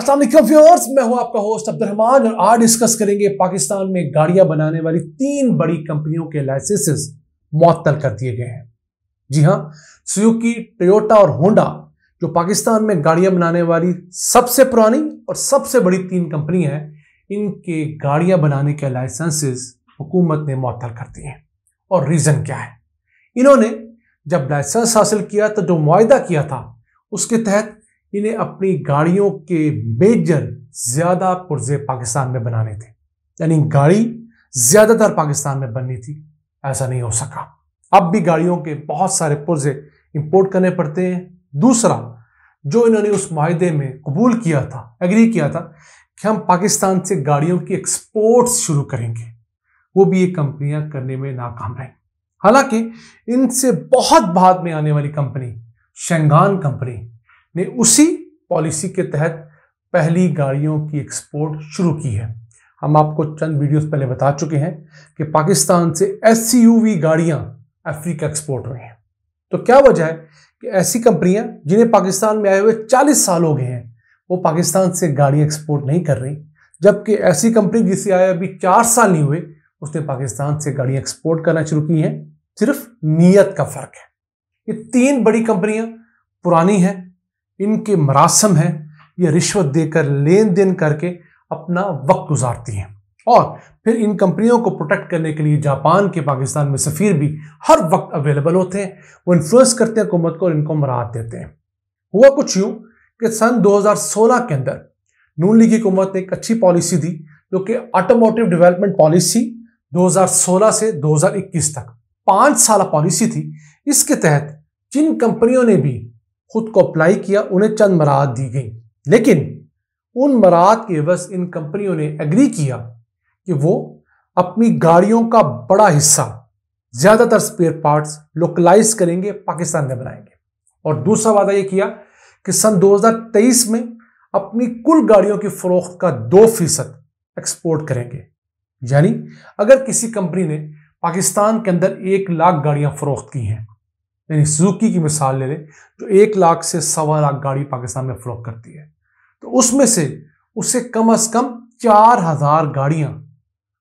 असलम मैं हूं आपका होस्ट अब्दुलरहमान और आज डिस्कस करेंगे पाकिस्तान में गाड़ियां बनाने वाली तीन बड़ी कंपनियों के लाइसेंसेस मअतल कर दिए गए हैं जी हां सुजुकी टोयोटा और होंडा जो पाकिस्तान में गाड़ियां बनाने वाली सबसे पुरानी और सबसे बड़ी तीन कंपनी है इनके गाड़ियां बनाने के लाइसेंसेस हुकूमत ने मअतल कर दिए हैं और रीज़न क्या है इन्होंने जब लाइसेंस हासिल किया तो जो माहा किया था उसके तहत इन्हें अपनी गाड़ियों के मेजर ज्यादा पुर्जे पाकिस्तान में बनाने थे यानी गाड़ी ज्यादातर पाकिस्तान में बननी थी ऐसा नहीं हो सका अब भी गाड़ियों के बहुत सारे पुर्जे इंपोर्ट करने पड़ते हैं दूसरा जो इन्होंने उस माहे में कबूल किया था एग्री किया था कि हम पाकिस्तान से गाड़ियों की एक्सपोर्ट्स शुरू करेंगे वो भी ये कंपनियां करने में नाकाम रहें हालांकि इनसे बहुत बाद में आने वाली कंपनी शेंगान कंपनी ने उसी पॉलिसी के तहत पहली गाड़ियों की एक्सपोर्ट शुरू की है हम आपको चंद वीडियोस पहले बता चुके हैं कि पाकिस्तान से एस गाड़ियां अफ्रीका एक्सपोर्ट हुई हैं तो क्या वजह है कि ऐसी कंपनियां जिन्हें पाकिस्तान में आए हुए 40 साल हो गए हैं वो पाकिस्तान से गाड़ियां एक्सपोर्ट नहीं कर रही जबकि ऐसी कंपनी जिसे आए अभी चार साल नहीं हुए उसने पाकिस्तान से गाड़ियां एक्सपोर्ट करना शुरू की हैं सिर्फ नीयत का फर्क है ये तीन बड़ी कंपनियां पुरानी हैं इनके मरासम हैं ये रिश्वत देकर लेन देन करके अपना वक्त गुजारती हैं और फिर इन कंपनियों को प्रोटेक्ट करने के लिए जापान के पाकिस्तान में सफ़ीर भी हर वक्त अवेलेबल होते हैं वो इन्फ्लुएंस करते हैं हुकूमत को और इनको मराहत देते हैं हुआ कुछ यूँ कि सन 2016 के अंदर नून लीग की हुकूमत ने एक अच्छी पॉलिसी दी जो कि ऑटोमोटिव डेवलपमेंट पॉलिसी 2016 से 2021 तक पाँच साल पॉलिसी थी इसके तहत जिन कंपनियों ने भी खुद को अप्लाई किया उन्हें चंद मराहत दी गई लेकिन उन मराहत के बस इन कंपनियों ने एग्री किया कि वो अपनी गाड़ियों का बड़ा हिस्सा ज़्यादातर स्पेयर पार्ट्स लोकलाइज करेंगे पाकिस्तान में बनाएंगे और दूसरा वादा ये किया कि सन 2023 में अपनी कुल गाड़ियों की फरोख्त का दो फीसद एक्सपोर्ट करेंगे यानी अगर किसी कंपनी ने पाकिस्तान के अंदर एक लाख गाड़ियां फरोख्त की हैं यानी सुजुकी की मिसाल ले लें जो एक लाख से सवा लाख गाड़ी पाकिस्तान में फरोख करती है तो उसमें से उसे कम अज कम चार हजार गाड़ियां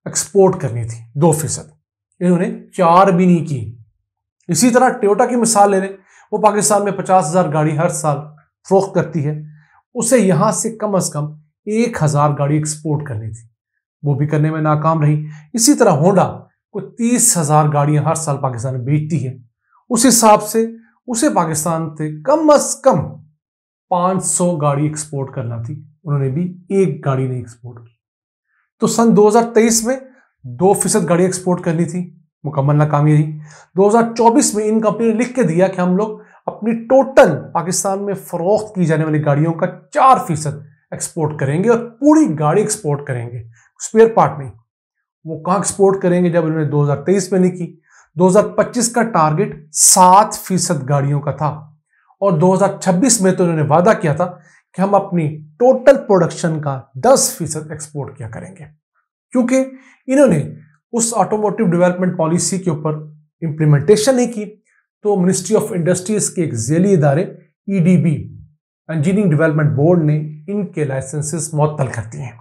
एक्सपोर्ट करनी थी दो फीसद इन्होंने चार भी नहीं की इसी तरह टोयोटा की मिसाल ले लें वो पाकिस्तान में पचास हजार गाड़ी हर साल फरोख करती है उसे यहाँ से कम अज कम एक हजार गाड़ी एक्सपोर्ट करनी थी वो भी करने में नाकाम रही इसी तरह होंडा को तीस हजार गाड़ियां हर साल पाकिस्तान में बेचती है उस हिसाब से उसे पाकिस्तान से कम अज कम 500 गाड़ी एक्सपोर्ट करना थी उन्होंने भी एक गाड़ी नहीं एक्सपोर्ट की तो सन 2023 में दो फीसद गाड़ी एक्सपोर्ट करनी थी मुकम्मल नाकामी रही 2024 में इन कंपनी ने लिख के दिया कि हम लोग अपनी टोटल पाकिस्तान में फरोख्त की जाने वाली गाड़ियों का चार फीसद एक्सपोर्ट करेंगे और पूरी गाड़ी एक्सपोर्ट करेंगे स्पेयर पार्ट नहीं वो कहाँ एक्सपोर्ट करेंगे जब इन्होंने 2023 में नहीं की 2025 का टारगेट सात फीसद गाड़ियों का था और 2026 में तो इन्होंने वादा किया था कि हम अपनी टोटल प्रोडक्शन का 10 फीसद एक्सपोर्ट किया करेंगे क्योंकि इन्होंने उस ऑटोमोटिव डेवलपमेंट पॉलिसी के ऊपर इंप्लीमेंटेशन नहीं की तो मिनिस्ट्री ऑफ इंडस्ट्रीज के एक जेली इदारे ईडीबी इंजीनियरिंग डेवलपमेंट बोर्ड ने इनके लाइसेंसेस मअतल कर दिए हैं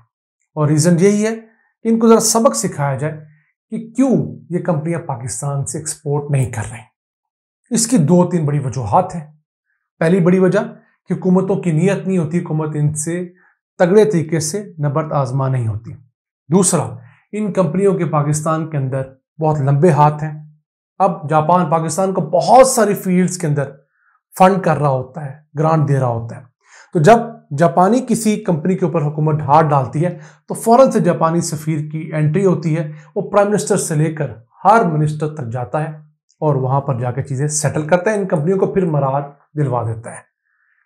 और रीज़न यही है कि इनको ज़रा सबक सिखाया जाए कि क्यों ये कंपनियां पाकिस्तान से एक्सपोर्ट नहीं कर रही इसकी दो तीन बड़ी वजूहत हैं पहली बड़ी वजह कि हुकूमतों की नीयत नहीं होती हुकूमत इनसे तगड़े तरीके से नबर्द आजमा नहीं होती दूसरा इन कंपनियों के पाकिस्तान के अंदर बहुत लंबे हाथ हैं अब जापान पाकिस्तान को बहुत सारी फील्ड्स के अंदर फंड कर रहा होता है ग्रांट दे रहा होता है तो जब जापानी किसी कंपनी के ऊपर हुकूमत हार डालती है तो फ़ौरन से जापानी सफ़ीर की एंट्री होती है वो प्राइम मिनिस्टर से लेकर हर मिनिस्टर तक जाता है और वहां पर जाकर चीज़ें सेटल करता है इन कंपनियों को फिर मराद दिलवा देता है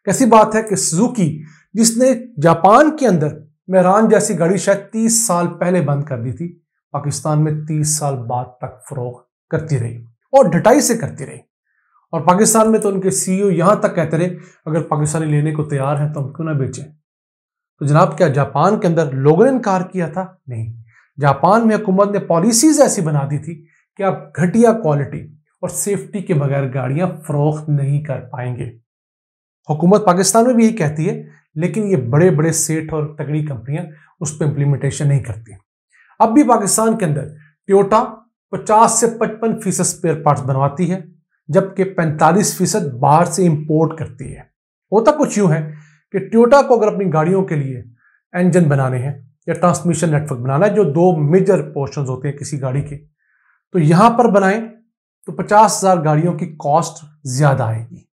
कैसी बात है कि सुजुकी जिसने जापान के अंदर मेहरान जैसी गाड़ी शायद तीस साल पहले बंद कर दी थी पाकिस्तान में तीस साल बाद तक फरोख करती रही और ढटाई से करती रही और पाकिस्तान में तो उनके सीईओ e यहां तक कहते रहे अगर पाकिस्तानी लेने को तैयार है तो हम क्यों ना बेचें तो जनाब क्या जापान के अंदर लोगों ने इनकार किया था नहीं जापान में हुकूमत ने पॉलिसीज ऐसी बना दी थी कि आप घटिया क्वालिटी और सेफ्टी के बगैर गाड़ियां फरोख्त नहीं कर पाएंगे हुकूमत पाकिस्तान में भी यही कहती है लेकिन ये बड़े बड़े सेठ और तगड़ी कंपनियां उस पर इम्प्लीमेंटेशन नहीं करती अब भी पाकिस्तान के अंदर टोटा 50 से 55 फीसद स्पेयर पार्ट्स बनवाती है जबकि 45 फीसद बाहर से इंपोर्ट करती है होता कुछ यूं है कि ट्योटा को अगर अपनी गाड़ियों के लिए इंजन बनाने हैं या ट्रांसमिशन नेटवर्क बनाना है जो दो मेजर पोर्शन होते हैं किसी गाड़ी के तो यहां पर बनाएं तो पचास हज़ार गाड़ियों की कॉस्ट ज़्यादा आएगी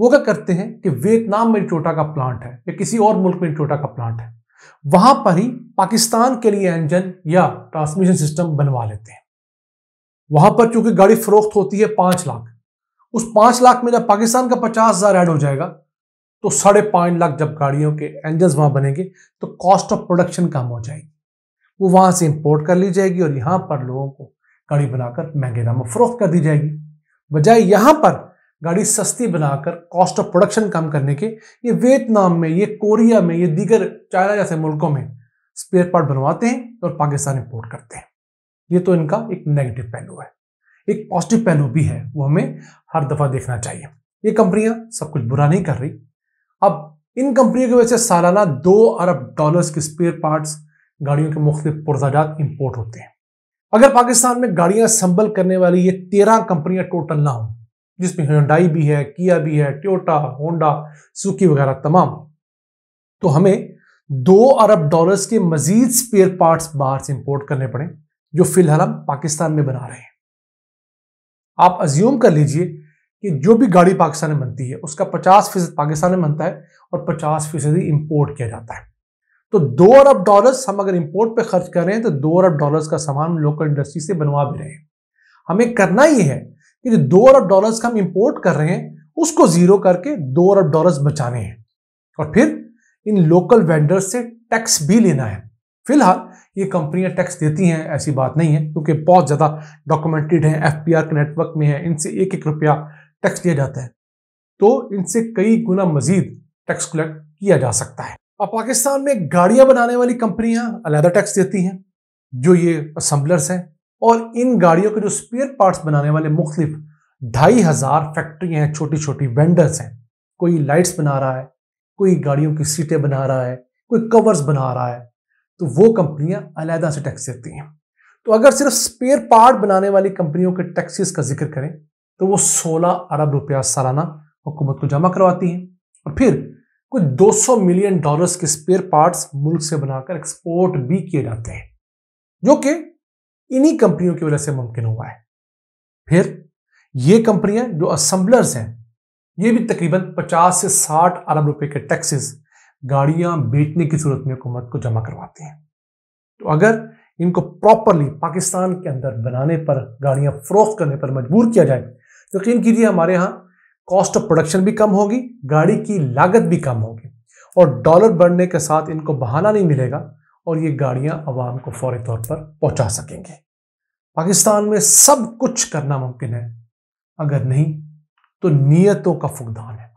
वो क्या करते हैं कि वियतनाम में टोटा का प्लांट है या किसी और मुल्क में टोटा का प्लांट है वहां पर ही पाकिस्तान के लिए इंजन या ट्रांसमिशन सिस्टम बनवा लेते हैं वहां पर चूंकि गाड़ी फरोख्त होती है पांच लाख उस पांच लाख में जब पाकिस्तान का पचास हजार ऐड हो जाएगा तो साढ़े पांच लाख जब गाड़ियों के इंजन वहां बनेंगे तो कॉस्ट ऑफ प्रोडक्शन कम हो जाएगी वो वहां से इंपोर्ट कर ली जाएगी और यहां पर लोगों को गाड़ी बनाकर महंगे दामों फरोख्त कर दी जाएगी बजाय यहां पर गाड़ी सस्ती बनाकर कॉस्ट ऑफ प्रोडक्शन कम करने के ये वियतनाम में ये कोरिया में ये दीगर चाइना जैसे मुल्कों में स्पेयर पार्ट बनवाते हैं और पाकिस्तान इंपोर्ट करते हैं ये तो इनका एक नेगेटिव पहलू है एक पॉजिटिव पहलू भी है वो हमें हर दफा देखना चाहिए ये कंपनियां सब कुछ बुरा नहीं कर रही अब इन कंपनियों की वजह से सालाना दो अरब डॉलर्स के स्पेयर पार्ट्स गाड़ियों के मुख्तु पुर्जाजात इंपोर्ट होते हैं अगर पाकिस्तान में गाड़ियां संभल करने वाली ये तेरह कंपनियां टोटल ना हों जिसमें हिंडाई भी है किया भी है ट्योटा होंडा सुकी वगैरह तमाम तो हमें दो अरब डॉलर्स के मजीद स्पेयर पार्ट्स बाहर से इंपोर्ट करने पड़े जो फिलहाल हम पाकिस्तान में बना रहे हैं आप अज्यूम कर लीजिए कि जो भी गाड़ी पाकिस्तान में बनती है उसका पचास फीसद पाकिस्तान में बनता है और पचास फीसदी इम्पोर्ट किया जाता है तो दो अरब डॉलर्स हम अगर इम्पोर्ट पे खर्च कर रहे हैं तो दो अरब डॉलर्स का सामान लोकल इंडस्ट्री से बनवा भी रहे हैं हमें करना ये है कि जो दो अरब डॉलर्स का हम इम्पोर्ट कर रहे हैं उसको जीरो करके दो अरब डॉलर्स बचाने हैं और फिर इन लोकल वेंडर्स से टैक्स भी लेना है फिलहाल ये कंपनियां टैक्स देती हैं ऐसी बात नहीं है क्योंकि बहुत ज़्यादा डॉक्यूमेंटेड हैं एफ के नेटवर्क में है इनसे एक एक रुपया टैक्स दिया जाता है तो इनसे कई गुना मजीद टैक्स कलेक्ट किया जा सकता है अब पाकिस्तान में गाड़ियां बनाने वाली कंपनियां अलहदा टैक्स देती हैं जो ये असम्बलर्स हैं और इन गाड़ियों के जो स्पेयर पार्ट्स बनाने वाले मुख्तलिफ ढाई हज़ार फैक्ट्रियाँ हैं छोटी छोटी वेंडर्स हैं कोई लाइट्स बना रहा है कोई गाड़ियों की सीटें बना रहा है कोई कवर्स बना रहा है तो वो कंपनियां अलहदा से टैक्स देती हैं तो अगर सिर्फ स्पेयर पार्ट बनाने वाली कंपनियों के टैक्सेस का जिक्र करें तो वो 16 अरब रुपया सालाना हुकूमत को जमा करवाती हैं और फिर कुछ 200 मिलियन डॉलर्स के स्पेयर पार्ट्स मुल्क से बनाकर एक्सपोर्ट भी किए जाते हैं जो कि इन्हीं कंपनियों की वजह से मुमकिन हुआ है फिर ये कंपनियां जो असम्बलर्स हैं ये भी तकरीबन 50 से 60 अरब रुपए के टैक्सेस गाड़ियां बेचने की सूरत में हुकूमत को जमा करवाते हैं तो अगर इनको प्रॉपरली पाकिस्तान के अंदर बनाने पर गाड़ियां फरोख करने पर मजबूर किया जाए तो यकीन कीजिए हमारे यहाँ कॉस्ट ऑफ प्रोडक्शन भी कम होगी गाड़ी की लागत भी कम होगी और डॉलर बढ़ने के साथ इनको बहाना नहीं मिलेगा और ये गाड़ियां आवाम को फौरी तौर पर पहुंचा सकेंगे पाकिस्तान में सब कुछ करना मुमकिन है अगर नहीं तो नीयतों का फुकदान है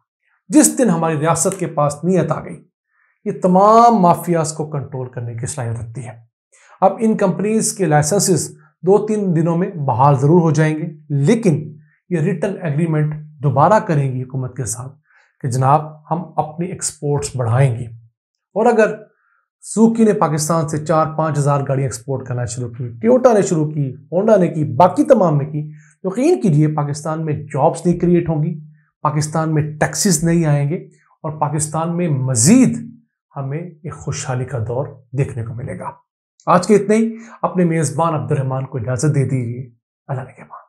जिस दिन हमारी रियासत के पास नीयत आ गई ये तमाम माफियाज को कंट्रोल करने की सलाहियत रखती है अब इन कंपनीज के लाइसेंसेस दो तीन दिनों में बहाल ज़रूर हो जाएंगे लेकिन ये रिटर्न एग्रीमेंट दोबारा करेंगी हुकूमत के साथ कि जनाब हम अपनी एक्सपोर्ट्स बढ़ाएंगे और अगर सूकी ने पाकिस्तान से चार पाँच हज़ार गाड़ियाँ एक्सपोर्ट करना शुरू की टोटा ने शुरू की होंडा ने की बाकी तमाम ने की तो यकीन कीजिए पाकिस्तान में जॉब्स नहीं क्रिएट होंगी पाकिस्तान में टैक्सेस नहीं आएंगे और पाकिस्तान में मज़ीद हमें एक खुशहाली का दौर देखने को मिलेगा आज के इतने ही अपने मेज़बान अब्दुलरहमान को इजाज़त दे दीजिए अल्लाह के